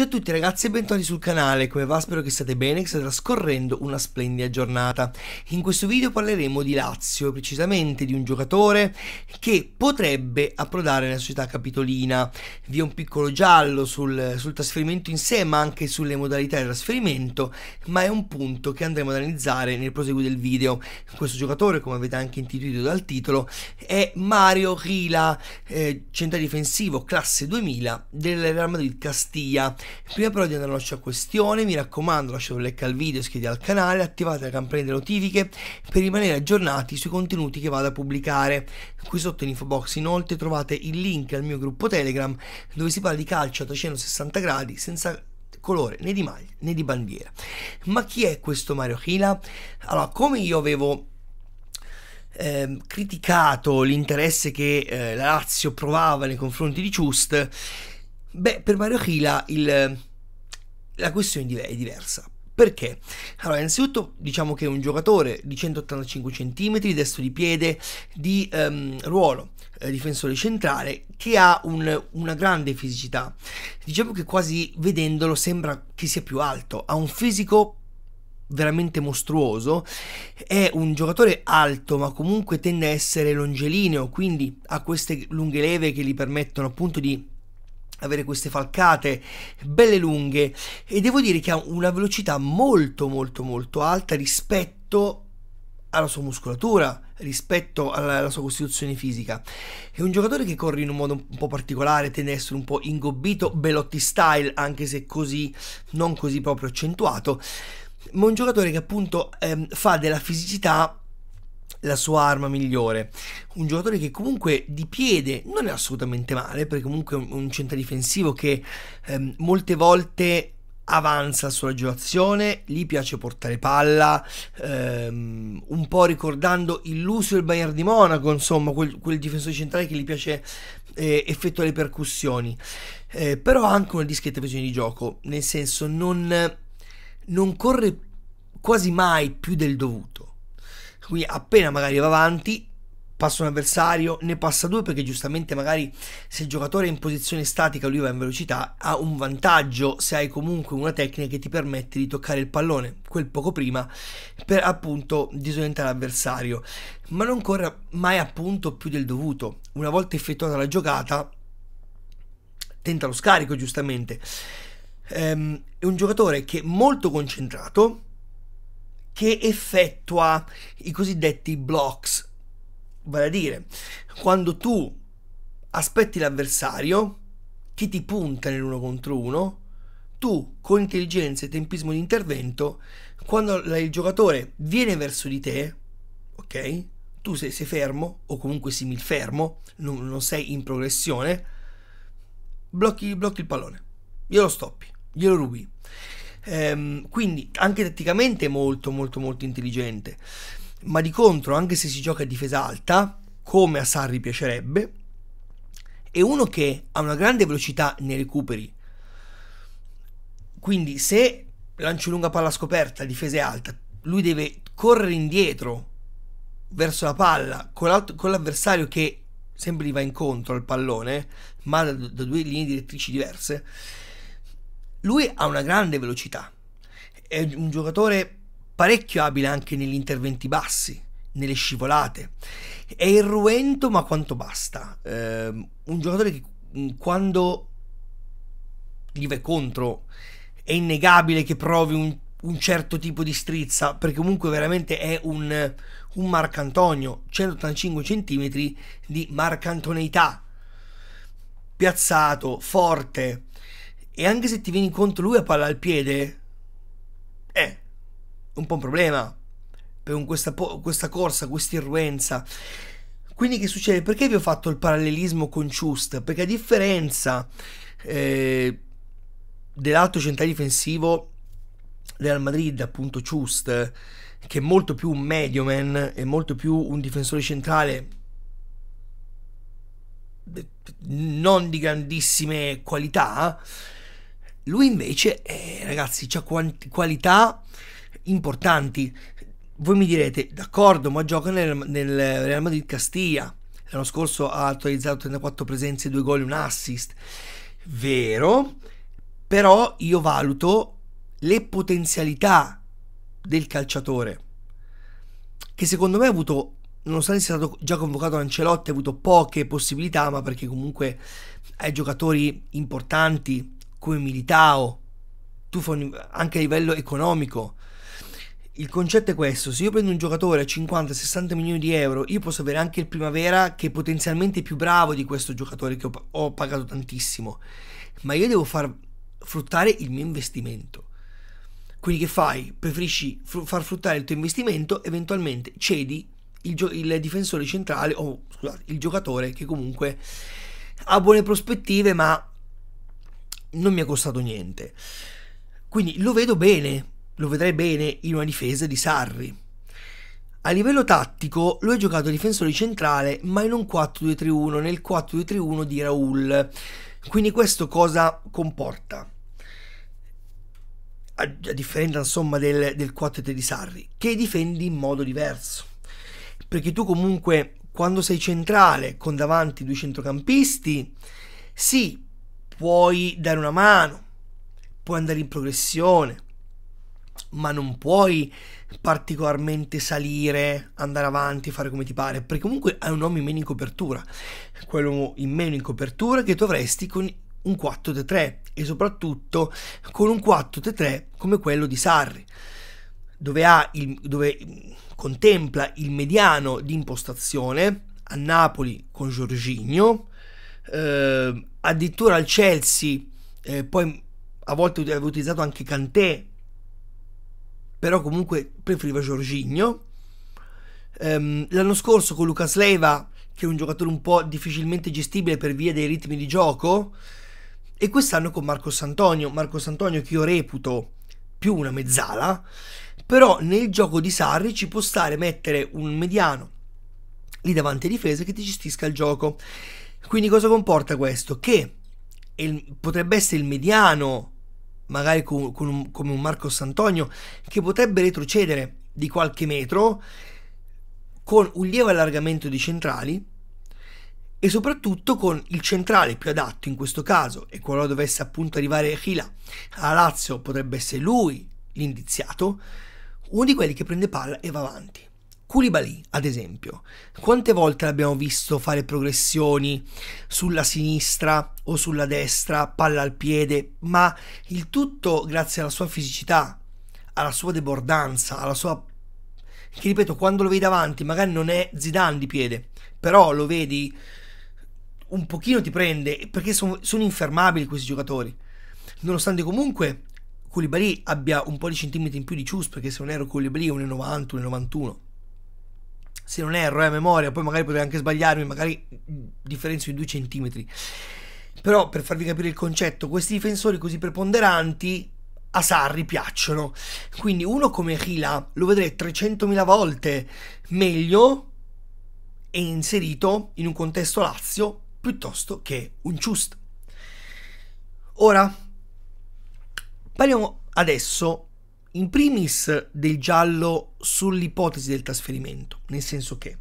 Ciao a tutti ragazzi e bentornati sul canale, come va spero che state bene, che state trascorrendo una splendida giornata. In questo video parleremo di Lazio, precisamente di un giocatore che potrebbe approdare nella società capitolina. Vi è un piccolo giallo sul, sul trasferimento in sé, ma anche sulle modalità di trasferimento, ma è un punto che andremo ad analizzare nel proseguo del video. Questo giocatore, come avete anche intuito dal titolo, è Mario Rila, eh, centro difensivo classe 2000 del Real Madrid Castiglia Prima però di andare alla nostra questione, mi raccomando, lasciate un like al video, iscrivetevi al canale, attivate la campanella delle notifiche per rimanere aggiornati sui contenuti che vado a pubblicare. Qui sotto in info box inoltre trovate il link al mio gruppo Telegram dove si parla di calcio a 360 gradi senza colore né di maglia né di bandiera. Ma chi è questo Mario Kila? Allora, come io avevo eh, criticato l'interesse che eh, la Lazio provava nei confronti di Ciust, Beh, per Mario Chila il, la questione è diversa. Perché? Allora, innanzitutto diciamo che è un giocatore di 185 cm, destro di piede, di um, ruolo, eh, difensore centrale, che ha un, una grande fisicità. Diciamo che quasi vedendolo sembra che sia più alto, ha un fisico veramente mostruoso, è un giocatore alto ma comunque tende a essere longelineo, quindi ha queste lunghe leve che gli permettono appunto di avere queste falcate belle lunghe e devo dire che ha una velocità molto molto molto alta rispetto alla sua muscolatura rispetto alla, alla, sua costituzione fisica. È un giocatore che corre in un modo un po' particolare, tende ad essere un po' ingobbito, Belotti style, anche se così non così proprio accentuato, ma un giocatore che appunto ehm, fa della fisicità la sua arma migliore. Un giocatore che comunque di piede non è assolutamente male, perché comunque è un centro difensivo che ehm, molte volte avanza sulla girazione, gli piace portare palla, ehm, un po' ricordando il e il Bayern di Monaco, insomma, quel, quel difensore centrale che gli piace eh, effettuare le percussioni, eh, però ha anche una discreta visione di gioco, nel senso non, non corre quasi mai più del dovuto quindi appena magari va avanti, passa un avversario, ne passa due perché giustamente magari se il giocatore è in posizione statica lui va in velocità, ha un vantaggio se hai comunque una tecnica che ti permette di toccare il pallone quel poco prima per appunto disorientare l'avversario, ma non corre mai appunto più del dovuto. Una volta effettuata la giocata tenta lo scarico giustamente. Ehm, è un giocatore che è molto concentrato che effettua i cosiddetti blocks. Vale a dire, quando tu aspetti l'avversario che ti punta nell'uno contro uno, tu con intelligenza e tempismo di intervento, quando il giocatore viene verso di te, ok? Tu sei, sei fermo o comunque similfermo, non, non sei in progressione, blocchi, blocchi il pallone, glielo stoppi, glielo rubi. Ehm, quindi anche tatticamente molto molto molto intelligente. Ma di contro, anche se si gioca a difesa alta, come a Sarri piacerebbe, è uno che ha una grande velocità nei recuperi. Quindi se lancio lunga palla scoperta, difesa è alta, lui deve correre indietro verso la palla con, con l'avversario che sempre gli va incontro al pallone, ma da, da due linee direttrici diverse lui ha una grande velocità, è un giocatore parecchio abile anche negli interventi bassi, nelle scivolate. È irruento ma quanto basta. Eh, un giocatore che mm, quando gli va contro è innegabile che provi un, un, certo tipo di strizza, perché comunque veramente è un, un Marcantonio, 185 cm di marcantoneità. Piazzato, forte, e anche se ti vieni contro lui a palla al piede, è un po' un problema per questa, questa corsa, questa irruenza. Quindi che succede? Perché vi ho fatto il parallelismo con Chust? Perché a differenza eh, dell'alto centrale difensivo del Madrid, appunto Chust, che è molto più un medioman, e molto più un difensore centrale non di grandissime qualità, lui invece, eh, ragazzi, ha qualità importanti. Voi mi direte, d'accordo, ma gioca nel, nel Real Madrid Castiglia. L'anno scorso ha attualizzato 34 presenze, 2 gol e un assist. Vero, però io valuto le potenzialità del calciatore, che secondo me ha avuto, nonostante sia stato già convocato Ancelotti, ha avuto poche possibilità, ma perché comunque ha giocatori importanti come Militao, tuffo anche a livello economico. Il concetto è questo, se io prendo un giocatore a 50-60 milioni di euro, io posso avere anche il Primavera che è potenzialmente più bravo di questo giocatore che ho, ho pagato tantissimo, ma io devo far fruttare il mio investimento. Quindi che fai? Preferisci fr- far fruttare il tuo investimento, eventualmente cedi il, gio- il difensore centrale o scusate, il giocatore che comunque ha buone prospettive ma non mi è costato niente. Quindi lo vedo bene, lo vedrei bene in una difesa di Sarri. A livello tattico lo è giocato difensore centrale, ma in un 4-2-3-1, nel 4-2-3-1 di Raul. Quindi questo cosa comporta? A, a differenza insomma del, del 4-3 di Sarri, che difendi in modo diverso. Perché tu comunque quando sei centrale con davanti due centrocampisti, sì, puoi dare una mano, puoi andare in progressione, ma non puoi particolarmente salire, andare avanti, fare come ti pare, perché comunque hai un uomo in meno in copertura, quello in meno in copertura che dovresti con un 4-3 e soprattutto con un 4-3 come quello di Sarri, dove, il, dove contempla il mediano di impostazione a Napoli con Giorginio, eh, addirittura al Chelsea, eh, poi a volte aveva utilizzato anche Kanté, però comunque preferiva Giorginio. Um, ehm, l'anno scorso con Lucas Leiva, che è un giocatore un po' difficilmente gestibile per via dei ritmi di gioco, e quest'anno con Marcos Antonio, Marcos Antonio che io reputo più una mezzala, però nel gioco di Sarri ci può stare mettere un mediano lì davanti a difesa che ti gestisca il gioco. Quindi cosa comporta questo? Che il, potrebbe essere il mediano, magari con, con un, come un Marco Santonio, che potrebbe retrocedere di qualche metro con un lieve allargamento di centrali e soprattutto con il centrale più adatto in questo caso e qualora dovesse appunto arrivare a Chila a Lazio potrebbe essere lui l'indiziato, uno di quelli che prende palla e va avanti. Koulibaly, ad esempio, quante volte l'abbiamo visto fare progressioni sulla sinistra o sulla destra, palla al piede, ma il tutto grazie alla sua fisicità, alla sua debordanza, alla sua... che ripeto, quando lo vedi davanti magari non è Zidane di piede, però lo vedi un pochino ti prende, perché sono, sono infermabili questi giocatori. Nonostante comunque Koulibaly abbia un po' di centimetri in più di Cius, perché se non ero Koulibaly è 1,90, 1,91 se non erro, è eh, a memoria, poi magari potrei anche sbagliarmi, magari mm, differenzo di due centimetri. Però per farvi capire il concetto, questi difensori così preponderanti a Sarri piacciono. Quindi uno come Hila lo vedrei 300.000 volte meglio e inserito in un contesto Lazio piuttosto che un Ciust. Ora, parliamo adesso in primis del giallo sull'ipotesi del trasferimento, nel senso che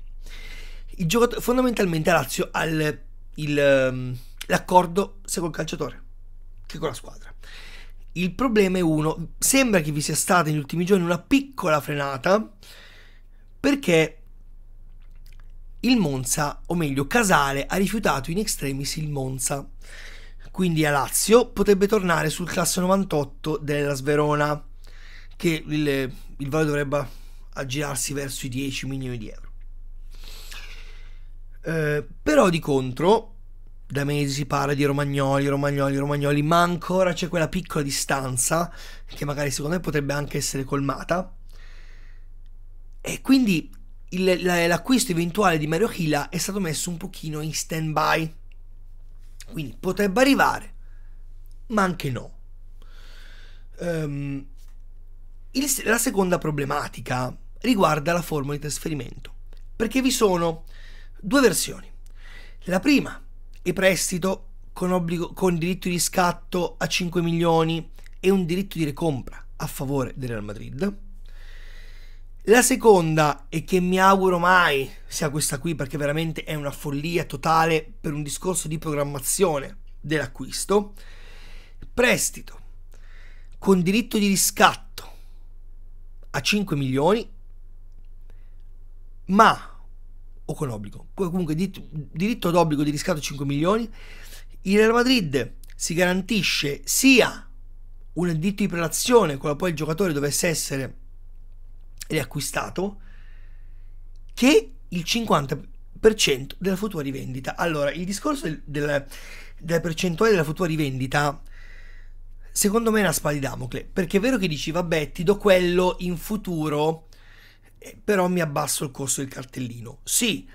il giocatore, fondamentalmente Lazio ha il, il, ehm, l'accordo sia col calciatore che con la squadra. Il problema è uno, sembra che vi sia stata negli ultimi giorni una piccola frenata perché il Monza, o meglio Casale, ha rifiutato in extremis il Monza. Quindi a Lazio potrebbe tornare sul classe 98 della Sverona che il, il valore dovrebbe aggirarsi verso i 10 milioni di euro. Eh, però di contro, da mesi si parla di romagnoli, romagnoli, romagnoli, ma ancora c'è quella piccola distanza che magari secondo me potrebbe anche essere colmata. E quindi il, l'acquisto eventuale di Mario Hila è stato messo un pochino in stand by. Quindi potrebbe arrivare, ma anche no. Um, il, la seconda problematica riguarda la formula di trasferimento, perché vi sono due versioni. La prima è prestito con, obbligo, con diritto di scatto a 5 milioni e un diritto di recompra a favore del Real Madrid. La seconda, e che mi auguro mai sia questa qui perché veramente è una follia totale per un discorso di programmazione dell'acquisto, prestito con diritto di riscatto a 5 milioni, ma, o con obbligo, comunque diritto d'obbligo di riscatto 5 milioni, il Real Madrid si garantisce sia un diritto di prelazione, con la quale il giocatore dovesse essere riacquistato, che il 50% della futura rivendita. Allora, il discorso del, del, della percentuale della futura rivendita secondo me è una spada di Damocle, perché è vero che dici vabbè ti do quello in futuro, eh, però mi abbasso il costo del cartellino. Sì,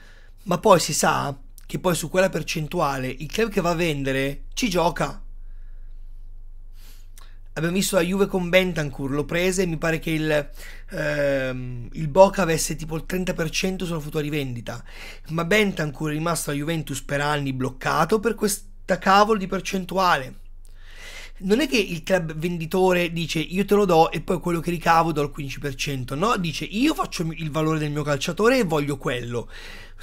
ma poi si sa che poi su quella percentuale il club che va a vendere ci gioca. Abbiamo visto la Juve con Bentancur, lo prese e mi pare che il, ehm, il Boca avesse tipo il 30% sulla futura rivendita. Ma Bentancur è rimasto a Juventus per anni bloccato per questa cavolo di percentuale non è che il club venditore dice io te lo do e poi quello che ricavo do il 15%, no? Dice io faccio il valore del mio calciatore e voglio quello.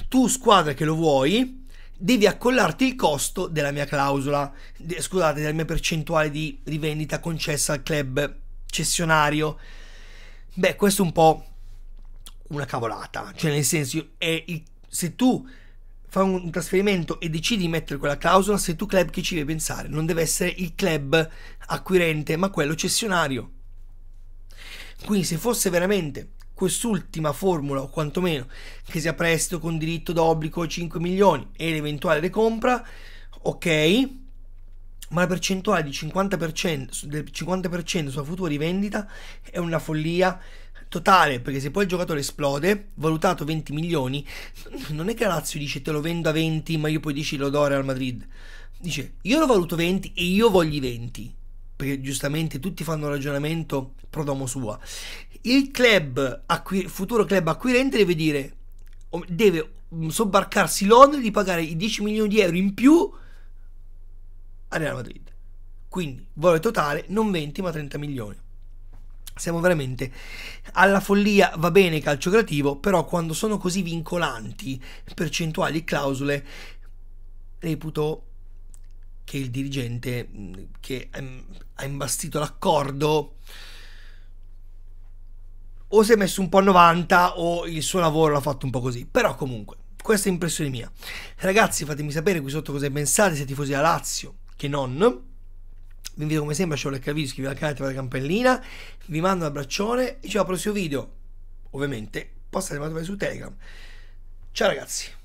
Tu squadra che lo vuoi devi accollarti il costo della mia clausola, de, scusate, della mia percentuale di rivendita concessa al club cessionario. Beh, questo è un po' una cavolata, cioè nel senso è il, se tu fa un trasferimento e decidi di mettere quella clausola, sei tu club che ci deve pensare, non deve essere il club acquirente, ma quello cessionario. Quindi se fosse veramente quest'ultima formula, o quantomeno che sia prestito con diritto d'obbligo 5 milioni e l'eventuale recompra, ok, ma la percentuale di 50%, del 50% sulla futura rivendita è una follia totale, perché se poi il giocatore esplode, valutato 20 milioni, non è che la Lazio dice te lo vendo a 20, ma io poi dici lo do a Real Madrid. Dice io lo valuto 20 e io voglio i 20. Perché giustamente tutti fanno un ragionamento pro domo sua. Il club, acqui- futuro club acquirente deve dire, deve mm, sobbarcarsi l'onere di pagare i 10 milioni di euro in più a Real Madrid. Quindi, valore totale non 20 ma 30 milioni. Siamo veramente alla follia, va bene calcio creativo, però quando sono così vincolanti percentuali e clausole, reputo che il dirigente mm, che ha imbastito l'accordo o si è messo un po' a 90 o il suo lavoro l'ha fatto un po' così, però comunque questa è impressione mia. Ragazzi fatemi sapere qui sotto cosa pensate, se tifosi a Lazio che non, vi invito come sempre a lasciare un like al video, iscrivetevi al canale, attivate la campellina, vi mando un abbraccione e ci vediamo al prossimo video, ovviamente, postate le su Telegram. Ciao ragazzi!